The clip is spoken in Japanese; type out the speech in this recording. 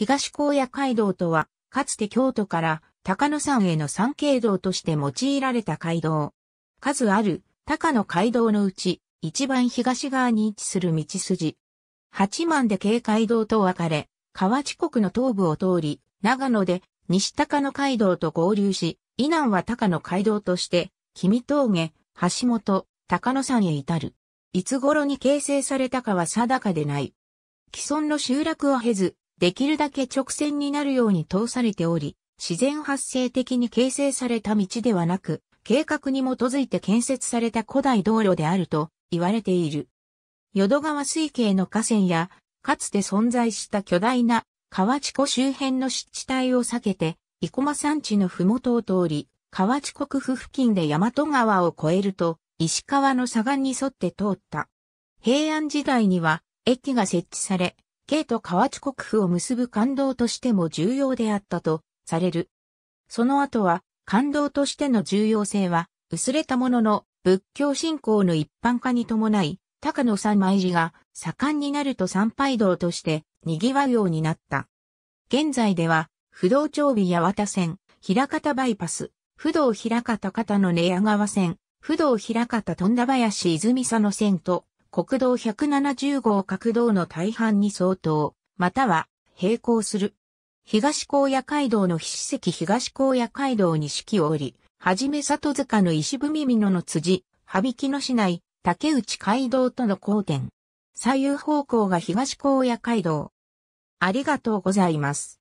東高野街道とは、かつて京都から高野山への山景道として用いられた街道。数ある高野街道のうち、一番東側に位置する道筋。八幡で軽街道と分かれ、河内国の東部を通り、長野で西高野街道と合流し、以南は高野街道として、君峠、橋本、高野山へ至る。いつ頃に形成されたかは定かでない。既存の集落を経ず、できるだけ直線になるように通されており、自然発生的に形成された道ではなく、計画に基づいて建設された古代道路であると言われている。淀川水系の河川や、かつて存在した巨大な河内湖周辺の湿地帯を避けて、生駒山地の麓を通り、河内国府付近で大和川を越えると、石川の左岸に沿って通った。平安時代には、駅が設置され、京ト河内国府を結ぶ感動としても重要であったとされる。その後は、感動としての重要性は、薄れたものの、仏教信仰の一般化に伴い、高野三枚寺が盛んになると参拝道として賑わうようになった。現在では、不動町尾八幡線、平方バイパス、不動平方方の寝屋川線、不動平方富田林泉佐野線と、国道170号各道の大半に相当、または並行する。東高野街道の筆跡東高野街道に四季を降り、はじめ里塚の石踏み野の辻、羽引の市内、竹内街道との交点。左右方向が東高野街道。ありがとうございます。